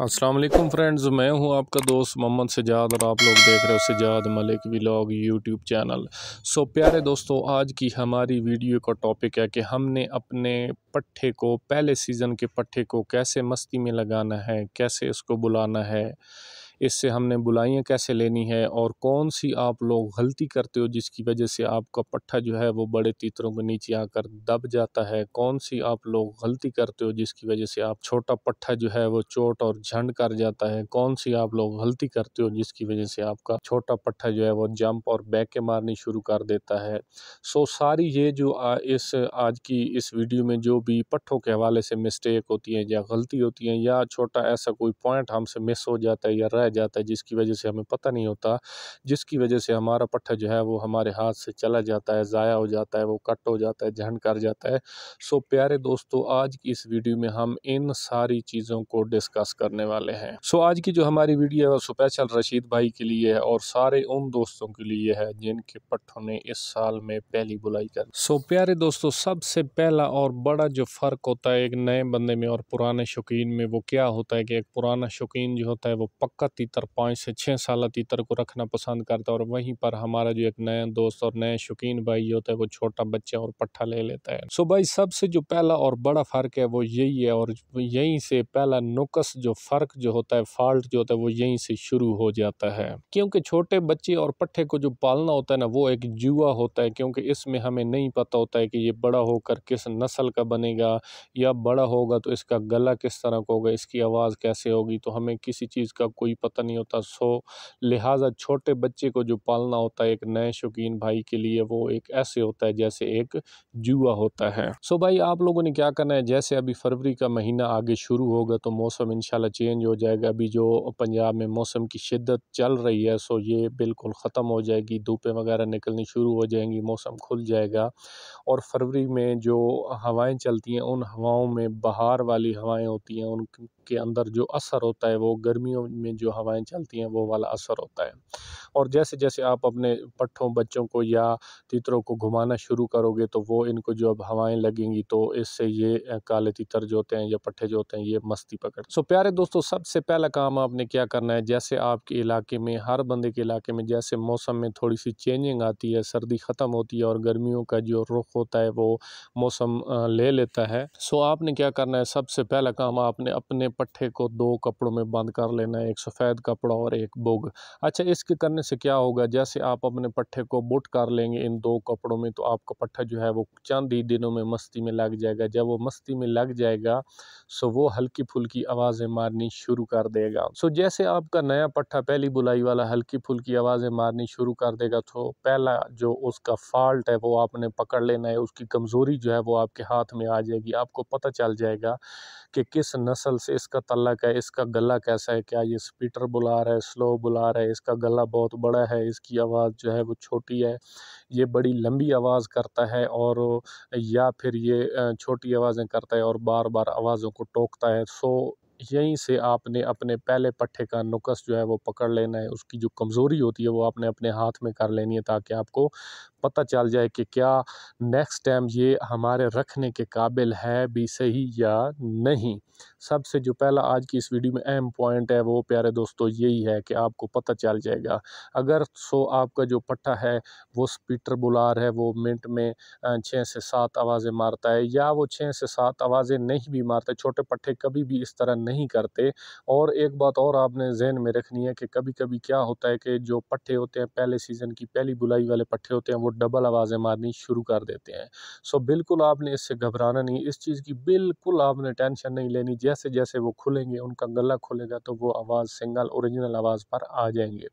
वालेकुम फ्रेंड्स मैं हूं आपका दोस्त मोहम्मद सजाद और आप लोग देख रहे हो Sajjad Malik vlog YouTube channel so प्यारे दोस्तों आज की हमारी वीडियो का टॉपिक है कि हमने अपने पट्ठे को पहले सीज़न के पट्ठे को कैसे मस्ती में लगाना है कैसे इसको बुलाना है इससे हमने बुलाइयाँ कैसे लेनी है और कौन सी आप लोग गलती करते हो जिसकी वजह से आपका पट्ठा जो है वो बड़े तीतरों के नीचे आकर दब जाता है कौन सी आप लोग गलती करते हो जिसकी वजह से आप छोटा पट्ठा जो है वो चोट और झंड कर जाता है कौन सी आप लोग गलती करते हो जिसकी वजह से आपका छोटा पट्ठा जो है वो जंप और बैक के मारनी शुरू कर देता है सो सारी ये जो आ, इस आज की इस वीडियो में जो भी पट्ठों के हवाले से मिस्टेक होती है या गलती होती है या छोटा ऐसा कोई पॉइंट हमसे मिस हो जाता है या रह जाता है जिसकी वजह से हमें पता नहीं होता जिसकी वजह से हमारा पट्ठा जो है वो हमारे हाथ से चला जाता है ज़ाया हो जाता है वो कट हो जाता है जहन कर जाता है सो प्यारे दोस्तों आज की इस वीडियो में हम इन सारी चीज़ों को डिस्कस करने वाले हैं सो आज की जो हमारी वीडियो है वो स्पेशल रशीद भाई के लिए है और सारे उन दोस्तों के लिए है जिनके पट्ठों ने इस साल में पहली बुलाई कर सो प्यारे दोस्तों सबसे पहला और बड़ा जो फ़र्क होता है एक नए बंदे में और पुराने शौकीन में वो क्या होता है कि एक पुराना शौकीन जो होता है वो पक्का तीतर पाँच से छः साल तीतर को रखना पसंद करता है और वहीं पर हमारा जो एक नया दोस्त और नया शौकीन भाई होता है वो छोटा बच्चा और पट्ठा ले लेता है सो भाई सबसे जो पहला और बड़ा फ़र्क है वो यही है और यहीं से पहला नुकस जो फ़र्क जो होता है फॉल्ट जो होता है वो यहीं से शुरू हो जाता है क्योंकि छोटे बच्चे और पट्ठे को जो पालना होता है ना वो एक जुआ होता है क्योंकि इसमें हमें नहीं पता होता है कि ये बड़ा होकर किस नस्ल का बनेगा या बड़ा होगा तो इसका गला किस तरह का होगा इसकी आवाज़ कैसे होगी तो हमें किसी चीज़ का कोई पता नहीं होता सो लिहाजा छोटे बच्चे को जो पालना होता है एक नए शौकीन भाई के लिए वो एक ऐसे होता है जैसे एक जुआ होता है सो भाई आप लोगों ने क्या करना है जैसे अभी फरवरी का महीना आगे शुरू होगा तो मौसम इनशाला चेंज हो जाएगा अभी जो पंजाब में मौसम की शिद्दत चल रही है सो ये बिल्कुल ख़त्म हो जाएगी धूपें वगैरह निकलनी शुरू हो जाएंगी मौसम खुल जाएगा और फरवरी में जो हवाएं चलती हैं उन हवाओं में बहार वाली हवाएं होती हैं उन के अंदर जो असर होता है वो गर्मियों में जो हवाएं चलती हैं वो वाला असर होता है और जैसे जैसे आप अपने पट्ठों बच्चों को या तीतरों को घुमाना शुरू करोगे तो वो इनको जो अब हवाएं लगेंगी तो इससे ये काले तीतर जो होते हैं या पट्ठे जो होते हैं ये मस्ती पकड़ सो प्यारे दोस्तों सबसे पहला काम आपने क्या करना है जैसे आपके इलाके में हर बंदे के इलाके में जैसे मौसम में थोड़ी सी चेंजिंग आती है सर्दी ख़त्म होती है और गर्मियों का जो रुख होता है वो मौसम ले लेता है सो आपने क्या करना है सबसे पहला काम आपने अपने पट्ठे को दो कपड़ों में बंद कर लेना है एक सफ़ेद कपड़ा और एक बुग अच्छा इसके करने से क्या होगा जैसे आप अपने पट्ठे को बुट कर लेंगे इन दो कपड़ों में तो आपका पट्ठा जो है वो चंद ही दिनों में मस्ती में लग जाएगा जब वो मस्ती में लग जाएगा सो वो हल्की फुल्की आवाज़ें मारनी शुरू कर देगा सो जैसे आपका नया पट्ठा पहली बुलाई वाला हल्की फुल्की आवाज़ें मारनी शुरू कर देगा तो पहला जो उसका फॉल्ट है वो आपने पकड़ लेना है उसकी कमज़ोरी जो है वो आपके हाथ में आ जाएगी आपको पता चल जाएगा कि किस नस्ल से इसका तल्ला क्या है इसका गला कैसा है क्या ये स्पीटर बुला रहा है स्लो बुला रहा है इसका गला बहुत बड़ा है इसकी आवाज़ जो है वो छोटी है ये बड़ी लंबी आवाज़ करता है और या फिर ये छोटी आवाज़ें करता है और बार बार आवाज़ों को टोकता है सो यहीं से आपने अपने पहले पट्ठे का नुकस जो है वो पकड़ लेना है उसकी जो कमज़ोरी होती है वो आपने अपने हाथ में कर लेनी है ताकि आपको पता चल जाए कि क्या नेक्स्ट टाइम ये हमारे रखने के काबिल है भी सही या नहीं सबसे जो पहला आज की इस वीडियो में अहम पॉइंट है वो प्यारे दोस्तों यही है कि आपको पता चल जाएगा अगर सो आपका जो पट्टा है वो स्पीटर बुलार है वो मिनट में छः से सात आवाज़ें मारता है या वो छः से सात आवाज़ें नहीं भी मारता छोटे पट्टे कभी भी इस तरह नहीं करते और एक बात और आपने जहन में रखनी है कि कभी कभी क्या होता है कि जो पट्टे होते हैं पहले सीज़न की पहली बुलाई वाले पट्टे होते हैं वो डबल आवाज़ें मारनी शुरू कर देते हैं सो बिल्कुल आपने इससे घबराना नहीं इस चीज़ की बिल्कुल आपने टेंशन नहीं लेनी जैसे जैसे वो खुलेंगे उनका गला खुलेगा तो वो आवाज़ सिंगल औरिजिनल आवाज़ पर आ जाएंगे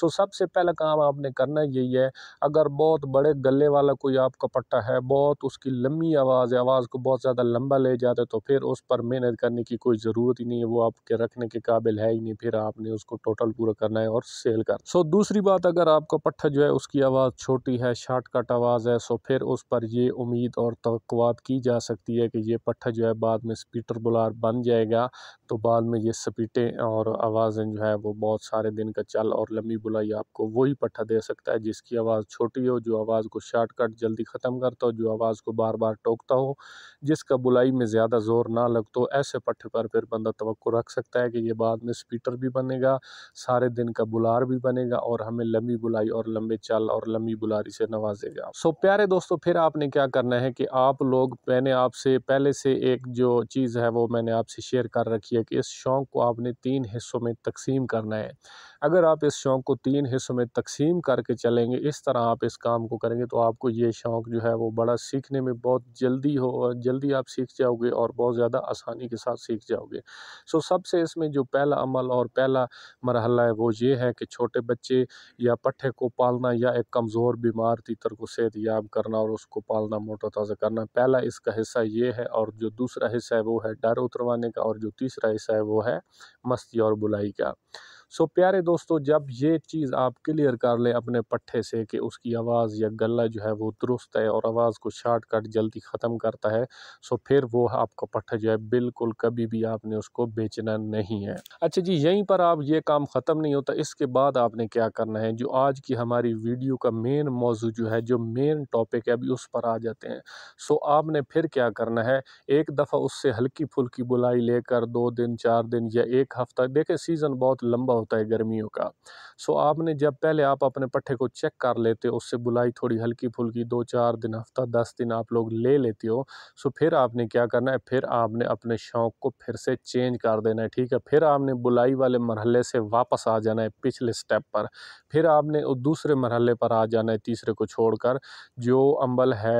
सो सबसे पहला काम आपने करना यही है अगर बहुत बड़े गले वाला कोई आपका पट्टा है बहुत उसकी लंबी आवाज़ है आवाज़ को बहुत ज़्यादा लंबा ले जाता है तो फिर उस पर मेहनत करने की कोई ज़रूरत ही नहीं है वो आपके रखने के काबिल है ही नहीं फिर आपने उसको टोटल पूरा करना है और सेल कर सो दूसरी बात अगर आपका पट्टा जो है उसकी आवाज़ छोटी है शॉर्टकट आवाज़ है सो फिर उस पर ये उम्मीद और तो की जा सकती है कि ये पट्ठा जो है बाद में स्पीटर बुलार बन जाएगा तो बाद में ये स्पीटें और आवाज़ें जो है वो बहुत सारे दिन का चल और लंबी बुलाई आपको वही पट्ठा दे सकता है जिसकी आवाज़ छोटी हो जो आवाज़ को शॉर्टकट जल्दी ख़त्म करता हो जो आवाज़ को बार बार टोकता हो जिसका बुलाई में ज़्यादा ज़ोर ना लग तो ऐसे पट्ठे पर फिर बंदा तो रख सकता है कि ये बाद में स्पीटर भी बनेगा सारे दिन का बुलार भी बनेगा और हमें लंबी बुलाई और लंबे चल और लंबी बुलारी से से नवाजेगा सो प्यारे दोस्तों फिर आपने क्या करना है कि आप लोग मैंने आपसे पहले से एक जो चीज़ है वो मैंने आपसे शेयर कर रखी है कि इस शौक़ को आपने तीन हिस्सों में तकसीम करना है अगर आप इस शौक़ को तीन हिस्सों में तकसीम करके चलेंगे इस तरह आप इस काम को करेंगे तो आपको ये शौक़ जो है वो बड़ा सीखने में बहुत जल्दी हो जल्दी आप सीख जाओगे और बहुत ज़्यादा आसानी के साथ सीख जाओगे सो सबसे इसमें जो पहला अमल और पहला मरहला है वो ये है कि छोटे बच्चे या पट्ठे को पालना या एक कमज़ोर बीमार बीमार तीतर को सेहत याब करना और उसको पालना मोटा ताज़ा करना पहला इसका हिस्सा ये है और जो दूसरा हिस्सा है वो है डर उतरवाने का और जो तीसरा हिस्सा है वो है मस्ती और बुलाई का सो प्यारे दोस्तों जब ये चीज़ आप क्लियर कर ले अपने पट्ठे से कि उसकी आवाज़ या गला जो है वो दुरुस्त है और आवाज़ को कट जल्दी ख़त्म करता है सो फिर वो आपका पट्ठा जो है बिल्कुल कभी भी आपने उसको बेचना नहीं है अच्छा जी यहीं पर आप ये काम ख़त्म नहीं होता इसके बाद आपने क्या करना है जो आज की हमारी वीडियो का मेन मौजू जो है जो मेन टॉपिक है अभी उस पर आ जाते हैं सो आपने फिर क्या करना है एक दफ़ा उससे हल्की फुल्की बुलाई लेकर दो दिन चार दिन या एक हफ्ता देखें सीज़न बहुत लंबा होता है गर्मियों का सो आपने जब पहले आप अपने पट्ठे को चेक कर लेते हो उससे बुलाई थोड़ी हल्की फुल्की दो चार दिन हफ्ता दस दिन आप लोग ले लेते हो सो फिर आपने क्या करना है फिर आपने अपने शौक़ को फिर से चेंज कर देना है ठीक है फिर आपने बुलाई वाले मरहल से वापस आ जाना है पिछले स्टेप पर फिर आपने दूसरे मरहल पर आ जाना है तीसरे को छोड़ जो अम्बल है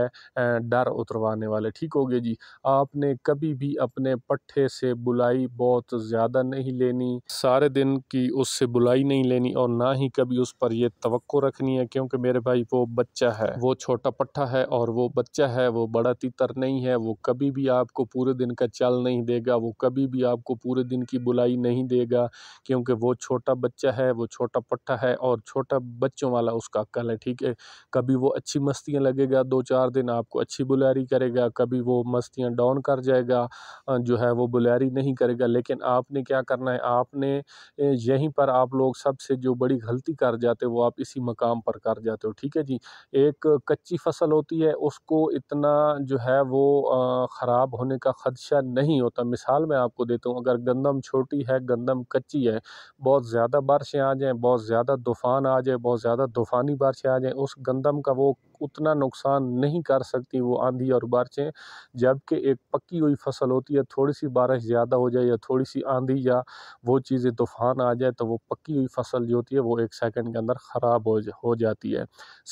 डर उतरवाने वाले ठीक हो गए जी आपने कभी भी अपने पट्ठे से बुलाई बहुत ज़्यादा नहीं लेनी सारे दिन की उससे बुलाई नहीं लेनी और ना ही कभी उस पर यह तो रखनी है क्योंकि मेरे भाई वो बच्चा है वो छोटा पट्टा है और वो बच्चा है वो बड़ा तीतर नहीं है वो कभी भी आपको पूरे दिन का चल नहीं देगा वो कभी भी आपको पूरे दिन की बुलाई नहीं देगा क्योंकि वो छोटा बच्चा है वो छोटा पट्टा है और छोटा बच्चों वाला उसका कल है ठीक है कभी वो अच्छी मस्तियाँ लगेगा दो चार दिन आपको अच्छी बुलारी करेगा कभी वो मस्तियाँ डाउन कर जाएगा जो है वो बुलारी नहीं करेगा लेकिन आपने क्या करना है आपने ये यहीं पर आप लोग सबसे जो बड़ी गलती कर जाते वो आप इसी मकाम पर कर जाते हो ठीक है जी एक कच्ची फसल होती है उसको इतना जो है वो ख़राब होने का ख़दशा नहीं होता मिसाल मैं आपको देता हूँ अगर गंदम छोटी है गंदम कच्ची है बहुत ज़्यादा बारिशें आ जाएँ बहुत ज़्यादा तूफ़ान आ जाए बहुत ज़्यादा तूफ़ानी बारिशें आ जाएँ उस गंदम का वो उतना नुकसान नहीं कर सकती वो आंधी और बारिशें जबकि एक पक्की हुई फसल होती है थोड़ी सी बारिश ज़्यादा हो जाए या थोड़ी सी आंधी या वो चीज़ें तूफ़ान आ जाए तो वो पक्की हुई फसल जो होती है वो एक सेकंड के अंदर ख़राब हो हो जाती है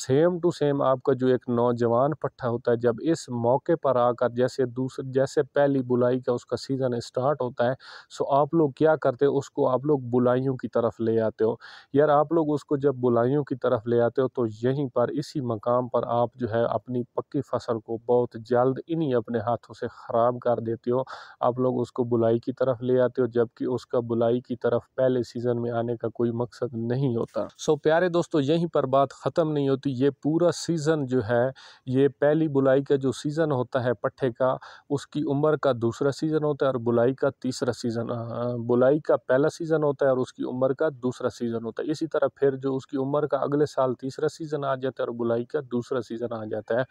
सेम टू सेम आपका जो एक नौजवान पट्ठा होता है जब इस मौके पर आकर जैसे दूसरे जैसे पहली बुलाई का उसका सीज़न स्टार्ट होता है सो आप लोग क्या करते हो उसको आप लोग बुलाइयों की तरफ ले आते हो यार आप लोग उसको जब बुलाइयों की तरफ ले आते हो तो यहीं पर इसी मकाम पर आप जो है अपनी पक्की फसल को बहुत जल्द इन्हीं अपने हाथों से ख़राब कर देते हो आप लोग उसको बुलाई की तरफ ले आते हो जबकि उसका बुलाई की तरफ पहले सीज़न में आने का कोई मकसद नहीं होता सो प्यारे दोस्तों यहीं पर बात ख़त्म नहीं होती ये पूरा सीज़न जो है ये पहली बुलाई का जो सीज़न होता है पट्ठे का उसकी उम्र का दूसरा सीज़न होता है और बुलाई का तीसरा सीज़न बुलाई का पहला सीज़न होता है और उसकी उम्र का दूसरा सीज़न होता है इसी तरह फिर जो उसकी उम्र का अगले साल तीसरा सीज़न आ जाता है और बुलाई का दूसरा दूसरा सीज़न आ जाता है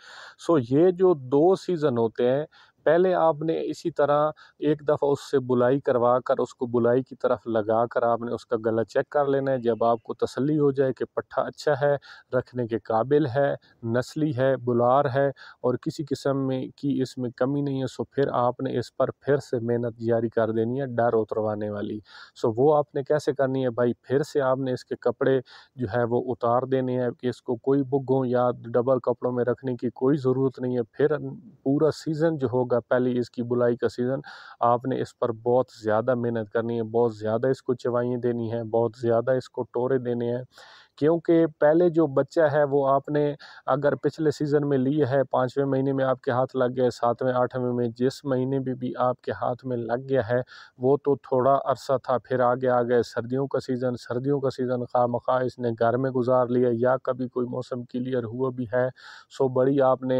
सो ये जो दो सीज़न होते हैं पहले आपने इसी तरह एक दफ़ा उससे बुलाई करवा कर उसको बुलाई की तरफ लगा कर आपने उसका गला चेक कर लेना है जब आपको तसली हो जाए कि पट्ठा अच्छा है रखने के काबिल है नस्ली है बुलार है और किसी किस्म में की इसमें कमी नहीं है सो फिर आपने इस पर फिर से मेहनत जारी कर देनी है डर उतरवाने वाली सो वो आपने कैसे करनी है भाई फिर से आपने इसके कपड़े जो है वो उतार देने हैं कि इसको कोई बुगों या डबल कपड़ों में रखने की कोई ज़रूरत नहीं है फिर पूरा सीज़न जो होगा होगा पहली इसकी बुलाई का सीज़न आपने इस पर बहुत ज़्यादा मेहनत करनी है बहुत ज़्यादा इसको चवाइयाँ देनी है बहुत ज़्यादा इसको टोरे देने हैं क्योंकि पहले जो बच्चा है वो आपने अगर पिछले सीज़न में लिया है पाँचवें महीने में आपके हाथ लग गए सातवें आठवें में जिस महीने भी, भी आपके हाथ में लग गया है वो तो थोड़ा अरसा था फिर आगे आ गए सर्दियों का सीज़न सर्दियों का सीज़न खा मखा इसने घर में गुजार लिया या कभी कोई मौसम क्लियर हुआ भी है सो बड़ी आपने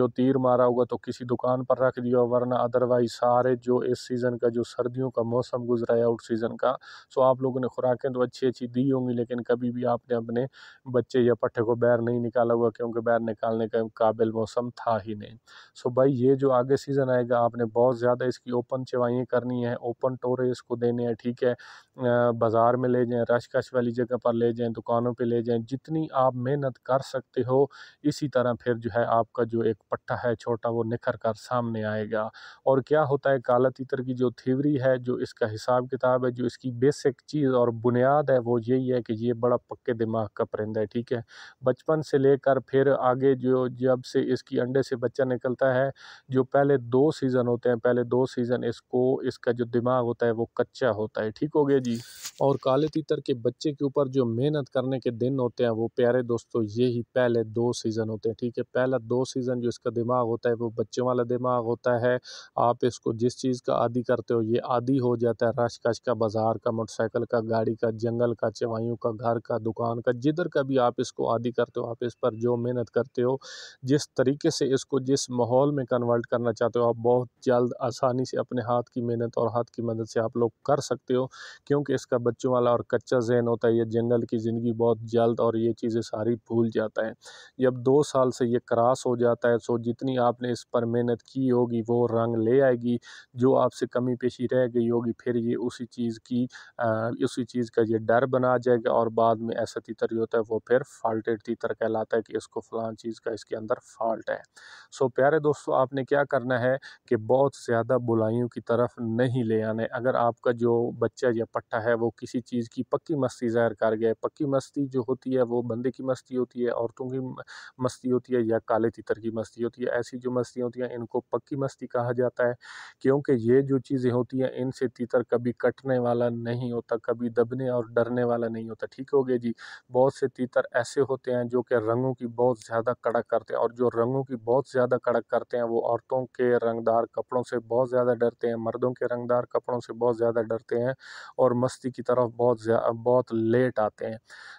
जो तीर मारा होगा तो किसी दुकान पर रख दिया वरना अदरवाइज सारे जो इस सीज़न का जो सर्दियों का मौसम गुजरा है आउट सीज़न का सो आप लोगों ने खुराकें तो अच्छी अच्छी दी होंगी लेकिन कभी भी भी आपने अपने बच्चे या पट्टे को बैर नहीं निकाला हुआ क्योंकि बैर निकालने का काबिल मौसम था ही नहीं सो भाई ये जो आगे सीज़न आएगा आपने बहुत ज़्यादा इसकी ओपन चवाइयाँ करनी है ओपन टोरे इसको देने हैं ठीक है बाज़ार में ले जाएं कश वाली जगह पर ले जाएं दुकानों पे ले जाएं जितनी आप मेहनत कर सकते हो इसी तरह फिर जो है आपका जो एक पट्टा है छोटा वो निखर कर सामने आएगा और क्या होता है काला तीतर की जो थ्योरी है जो इसका हिसाब किताब है जो इसकी बेसिक चीज़ और बुनियाद है वो यही है कि ये बड़ा पक्के दिमाग का परिंदा है ठीक है बचपन से लेकर फिर आगे जो जब से इसकी अंडे से बच्चा निकलता है जो पहले दो सीज़न होते हैं पहले दो सीज़न इसको इसका जो दिमाग होता है वो कच्चा होता है ठीक हो गया जी और काले तीतर के बच्चे के ऊपर जो मेहनत करने के दिन होते हैं वो प्यारे दोस्तों ये ही पहले दो सीज़न होते हैं ठीक है पहला दो सीज़न जो इसका दिमाग होता है वो बच्चे वाला दिमाग होता है आप इसको जिस चीज़ का आदि करते हो ये आदि हो जाता है रश कश का बाज़ार का मोटरसाइकिल का गाड़ी का जंगल का चवाइयों का घर का दुकान का जिधर का भी आप इसको आदि करते हो आप इस पर जो मेहनत करते हो जिस तरीके से इसको जिस माहौल में कन्वर्ट करना चाहते हो आप बहुत जल्द आसानी से अपने हाथ की मेहनत और हाथ की मदद से आप लोग कर सकते हो क्यों क्योंकि इसका बच्चों वाला और कच्चा जहन होता है ये जंगल की ज़िंदगी बहुत जल्द और ये चीज़ें सारी भूल जाता है जब दो साल से ये क्रास हो जाता है सो तो जितनी आपने इस पर मेहनत की होगी वो रंग ले आएगी जो आपसे कमी पेशी रह गई होगी फिर ये उसी चीज़ की आ, उसी चीज़ का ये डर बना जाएगा और बाद में ऐसा तीतर जो होता है वो फिर फॉल्टेड तीतर कहलाता है कि इसको फलान चीज़ का इसके अंदर फॉल्ट है सो प्यारे दोस्तों आपने क्या करना है कि बहुत ज़्यादा बुलाइयों की तरफ नहीं ले आने अगर आपका जो बच्चा या इकट्ठा है वो किसी चीज़ की पक्की मस्ती ज़ाहिर कर गया है पक्की मस्ती जो होती है वो बंदे की मस्ती होती है औरतों की मस्ती होती है या काले तितर की मस्ती होती है ऐसी जो मस्तियाँ होती हैं इनको पक्की मस्ती कहा जाता है क्योंकि ये जो चीज़ें होती हैं इनसे तीतर कभी कटने वाला नहीं होता कभी दबने और डरने वाला नहीं होता ठीक हो गया जी बहुत से तीतर ऐसे होते हैं जो कि रंगों की बहुत ज़्यादा कड़क करते हैं और जो रंगों की बहुत ज़्यादा कड़क करते हैं वो औरतों के रंगदार कपड़ों से बहुत ज़्यादा डरते हैं मर्दों के रंगदार कपड़ों से बहुत ज़्यादा डरते हैं और और मस्ती की तरफ बहुत बहुत लेट आते हैं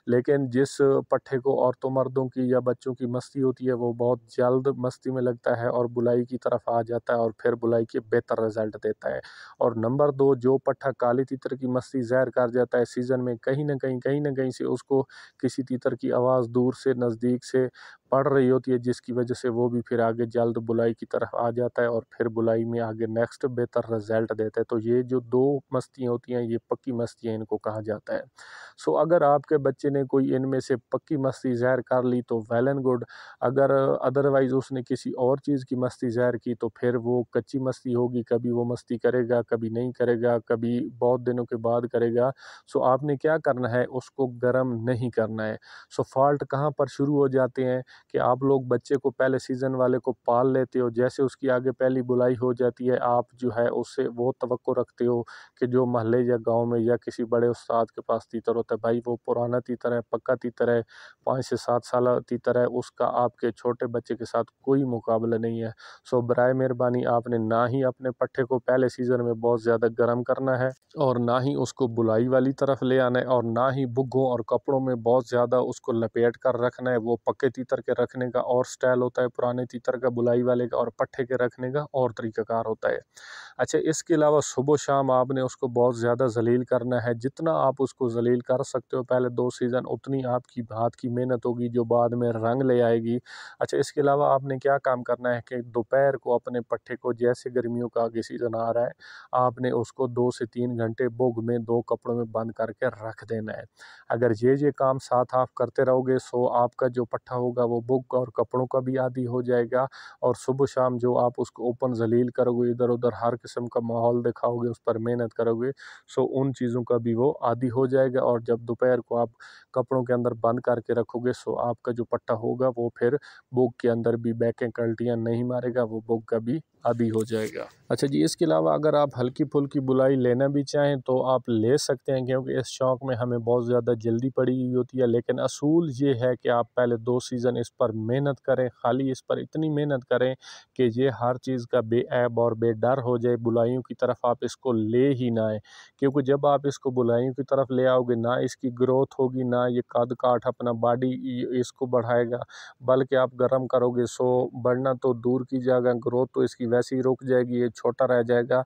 लेकिन जिस पट्ठे को औरतों मर्दों की या बच्चों की मस्ती होती है वो बहुत जल्द मस्ती में लगता है और बुलाई की तरफ आ जाता है और फिर बुलाई के बेहतर रिजल्ट देता है और नंबर दो जो पट्ठा काली तीतर की मस्ती जहर कर जाता है सीज़न में कहीं ना कहीं कहीं ना कहीं से उसको किसी तीतर की आवाज़ दूर से नज़दीक से पढ़ रही होती है जिसकी वजह से वो भी फिर आगे जल्द बुलाई की तरफ आ जाता है और फिर बुलाई में आगे नेक्स्ट बेहतर रिजल्ट देता है तो ये जो दो मस्तियाँ होती हैं ये पक्की मस्तियाँ इनको कहा जाता है सो अगर आपके बच्चे ने कोई इनमें से पक्की मस्ती जहर कर ली तो वेल एंड गुड अगर अदरवाइज़ उसने किसी और चीज़ की मस्ती जहर की तो फिर वो कच्ची मस्ती होगी कभी वो मस्ती करेगा कभी नहीं करेगा कभी बहुत दिनों के बाद करेगा सो आपने क्या करना है उसको गर्म नहीं करना है सो फॉल्ट कहाँ पर शुरू हो जाते हैं कि आप लोग बच्चे को पहले सीज़न वाले को पाल लेते हो जैसे उसकी आगे पहली बुलाई हो जाती है आप जो है उससे वो तो रखते हो कि जो महल्ले या गाँव में या किसी बड़े उस्ताद के पास तीतर होता है भाई वो पुराना तीतर है पक्का तीतर है पाँच से सात साल तीतर है उसका आपके छोटे बच्चे के साथ कोई मुकाबला नहीं है सो बर मेहरबानी आपने ना ही अपने पट्ठे को पहले सीज़न में बहुत ज़्यादा गर्म करना है और ना ही उसको बुलाई वाली तरफ ले आना है और ना ही बुग्गों और कपड़ों में बहुत ज़्यादा उसको लपेट कर रखना है वो पक्के तीतर के रखने का और स्टाइल होता है पुराने तीतर का बुलाई वाले का और पट्ठे के रखने का और तरीक़ाकार होता है अच्छा इसके अलावा सुबह शाम आपने उसको बहुत ज़्यादा जलील करना है जितना आप उसको जलील कर सकते हो पहले दो सीज़न उतनी आपकी हाथ की मेहनत होगी जो बाद में रंग ले आएगी अच्छा इसके अलावा आपने क्या काम करना है कि दोपहर को अपने पट्ठे को जैसे गर्मियों का आगे सीज़न आ रहा है आपने उसको दो से तीन घंटे बुग में दो कपड़ों में बंद करके रख देना है अगर ये ये काम साथ आप करते रहोगे सो आपका जो पट्ठा होगा वो बुग और कपड़ों का भी आदि हो जाएगा और सुबह शाम जो आप उसको ओपन जलील करोगे इधर उधर हर किस्म का माहौल दिखाओगे उस पर मेहनत करोगे सो उन चीज़ों का भी वो आदि हो जाएगा और जब दोपहर को आप कपड़ों के अंदर बंद करके रखोगे सो आपका जो पट्टा होगा वो फिर बुक के अंदर भी बैकें कल्टियाँ नहीं मारेगा वो बुक का भी अभी हो जाएगा अच्छा जी इसके अलावा अगर आप हल्की फुल्की बुलाई लेना भी चाहें तो आप ले सकते हैं क्योंकि इस शौक़ में हमें बहुत ज़्यादा जल्दी पड़ी हुई होती है लेकिन असूल ये है कि आप पहले दो सीज़न इस पर मेहनत करें खाली इस पर इतनी मेहनत करें कि ये हर चीज़ का बेऐब और बेडर हो जाए बुलाइयों की तरफ आप इसको ले ही ना आए क्योंकि जब आप इसको बुलाइयों की तरफ ले आओगे ना इसकी ग्रोथ होगी ना ये कद काठ अपना बॉडी इसको बढ़ाएगा बल्कि आप गर्म करोगे सो बढ़ना तो दूर की जाएगा ग्रोथ तो इसकी वैसे ही रुक जाएगी ये छोटा रह जाएगा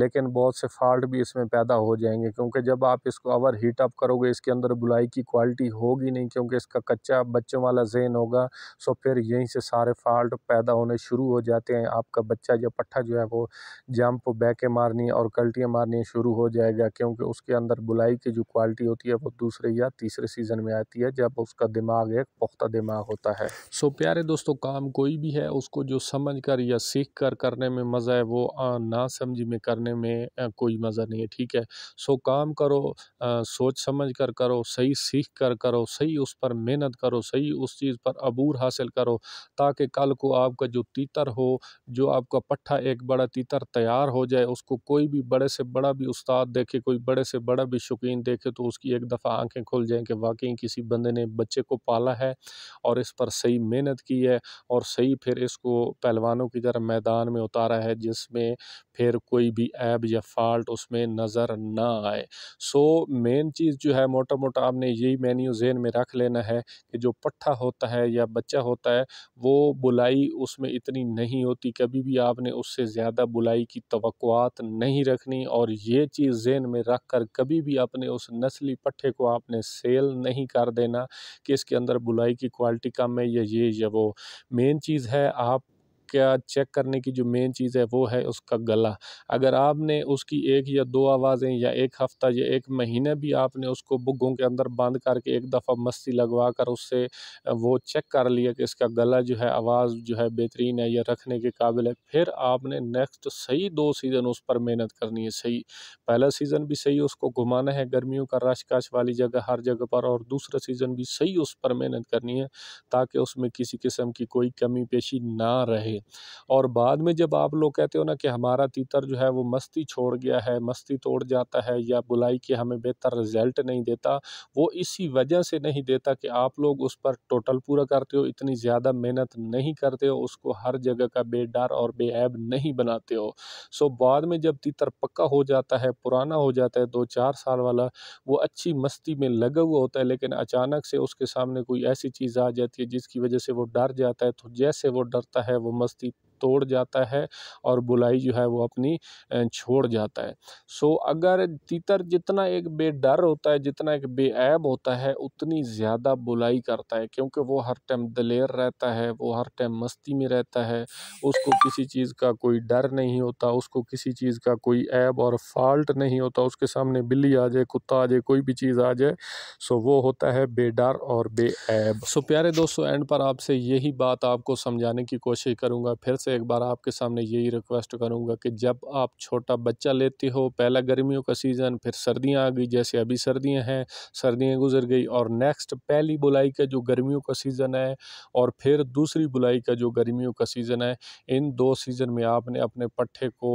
लेकिन बहुत से फॉल्ट भी इसमें पैदा हो जाएंगे क्योंकि जब आप इसको ओवर हीट अप करोगे इसके अंदर बुलाई की क्वालिटी होगी नहीं क्योंकि इसका कच्चा बच्चों वाला जेन होगा सो फिर यहीं से सारे फॉल्ट पैदा होने शुरू हो जाते हैं आपका बच्चा जो पट्ठा जो है वो जंप बैके मारनी और कल्टियाँ मारनी शुरू हो जाएगा क्योंकि उसके अंदर बुलाई की जो क्वालिटी होती है वो दूसरे या तीसरे सीज़न में आती है जब उसका दिमाग एक पुख्ता दिमाग होता है सो प्यारे दोस्तों काम कोई भी है उसको जो समझ कर या सीख कर करने में मज़ा है वो ना समझी में करने में कोई मज़ा नहीं है ठीक है सो काम करो सोच समझ कर करो सही सीख कर करो सही उस पर मेहनत करो सही उस चीज़ पर अबूर हासिल करो ताकि कल को आपका जो तीतर हो जो आपका पट्ठा एक बड़ा तीतर तैयार हो जाए उसको कोई भी बड़े से बड़ा भी उस्ताद देखे कोई बड़े से बड़ा भी शौकीन देखे तो उसकी एक दफ़ा आंखें खुल जाएँ कि वाकई किसी बंदे ने बच्चे को पाला है और इस पर सही मेहनत की है और सही फिर इसको पहलवानों की तरह मैदान मैदान में उतारा है जिसमें फिर कोई भी ऐप या फॉल्ट उसमें नज़र ना आए सो मेन चीज़ जो है मोटा मोटा आपने यही मेन्यू जहन में रख लेना है कि जो पट्ठा होता है या बच्चा होता है वो बुलाई उसमें इतनी नहीं होती कभी भी आपने उससे ज़्यादा बुलाई की तो नहीं रखनी और ये चीज़ जहन में रख कर कभी भी अपने उस नस्ली पट्ठे को आपने सेल नहीं कर देना कि इसके अंदर बुलाई की क्वालिटी कम है या ये या वो मेन चीज़ है आप क्या चेक करने की जो मेन चीज़ है वो है उसका गला अगर आपने उसकी एक या दो आवाज़ें या एक हफ़्ता या एक महीने भी आपने उसको बुगों के अंदर बंद करके एक दफ़ा मस्ती लगवा कर उससे वो चेक कर लिया कि इसका गला जो है आवाज़ जो है बेहतरीन है या रखने के काबिल है फिर आपने नेक्स्ट सही दो सीज़न उस पर मेहनत करनी है सही पहला सीज़न भी सही उसको घुमाना है गर्मियों का रश काश वाली जगह हर जगह पर और दूसरा सीज़न भी सही उस पर मेहनत करनी है ताकि उसमें किसी किस्म की कोई कमी पेशी ना रहे और बाद में जब आप लोग कहते हो ना कि हमारा तीतर जो है वो मस्ती छोड़ गया है मस्ती तोड़ जाता है या बुलाई कि हमें बेहतर रिजल्ट नहीं देता वो इसी वजह से नहीं देता कि आप लोग उस पर टोटल पूरा करते हो इतनी ज़्यादा मेहनत नहीं करते हो उसको हर जगह का बेडर और बेऐब नहीं बनाते हो सो बाद में जब तीतर पक्का हो जाता है पुराना हो जाता है दो चार साल वाला वो अच्छी मस्ती में लगा हुआ होता है लेकिन अचानक से उसके सामने कोई ऐसी चीज़ आ जाती है जिसकी वजह से वो डर जाता है तो जैसे वो डरता है वो मस्ती stupid. तोड़ जाता है और बुलाई जो है वो अपनी छोड़ जाता है सो अगर तीतर जितना एक बेडर होता है जितना एक बेऐब होता है उतनी ज़्यादा बुलाई करता है क्योंकि वो हर टाइम दलेर रहता है वो हर टाइम मस्ती में रहता है उसको किसी चीज़ का कोई डर नहीं होता उसको किसी चीज़ का कोई ऐब और फॉल्ट नहीं होता उसके सामने बिल्ली आ जाए कुत्ता आ जाए कोई भी चीज़ आ जाए सो वो होता है बेडर और बेऐब सो प्यारे दोस्तों एंड पर आपसे यही बात आपको समझाने की कोशिश करूँगा फिर से एक बार आपके सामने यही रिक्वेस्ट करूंगा कि जब आप छोटा बच्चा लेते हो पहला गर्मियों का सीज़न फिर सर्दियाँ आ गई जैसे अभी सर्दियाँ हैं सर्दियाँ गुजर गई और नेक्स्ट पहली बुलाई का जो गर्मियों का सीज़न है और फिर दूसरी बुलाई का जो गर्मियों का सीज़न है इन दो सीज़न में आपने अपने पट्ठे को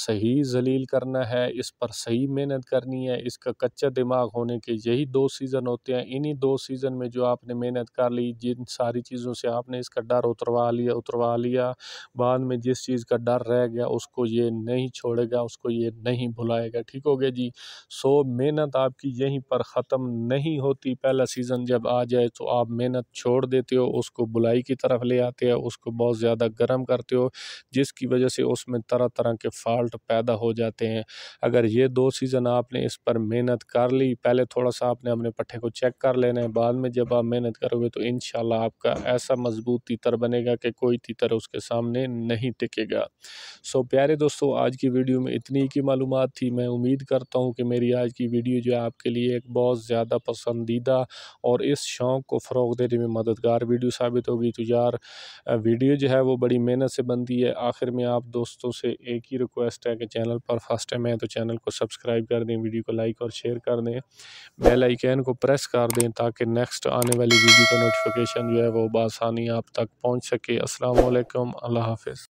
सही जलील करना है इस पर सही मेहनत करनी है इसका कच्चा दिमाग होने के यही दो सीज़न होते हैं इन्हीं दो सीज़न में जो आपने मेहनत कर ली जिन सारी चीज़ों से आपने इसका डर उतरवा लिया उतरवा लिया बाद में जिस चीज़ का डर रह गया उसको ये नहीं छोड़ेगा उसको ये नहीं भुलाएगा ठीक हो गया जी सो मेहनत आपकी यहीं पर ख़त्म नहीं होती पहला सीज़न जब आ जाए तो आप मेहनत छोड़ देते हो उसको बुलाई की तरफ ले आते हो उसको बहुत ज़्यादा गर्म करते हो जिसकी वजह से उसमें तरह तरह के फॉल्ट पैदा हो जाते हैं अगर ये दो सीज़न आपने इस पर मेहनत कर ली पहले थोड़ा सा आपने अपने पट्ठे को चेक कर लेना है बाद में जब आप मेहनत करोगे तो इन आपका ऐसा मजबूत तीतर बनेगा कि कोई तीतर उसके सामने सामने नहीं टिकेगा सो प्यारे दोस्तों आज की वीडियो में इतनी की मालूम थी मैं उम्मीद करता हूँ कि मेरी आज की वीडियो जो है आपके लिए एक बहुत ज़्यादा पसंदीदा और इस शौक़ को फ़रोग देने में मददगार वीडियो साबित होगी तो यार वीडियो जो है वो बड़ी मेहनत से बनती है आखिर में आप दोस्तों से एक ही रिक्वेस्ट है कि चैनल पर फर्स्ट टाइम है तो चैनल को सब्सक्राइब कर दें वीडियो को लाइक और शेयर कर दें बेल आइकन को प्रेस कर दें ताकि नेक्स्ट आने वाली वीडियो का नोटिफिकेशन जो है वो बसानी आप तक पहुंच सके असलकम अल्लाह हाफिज़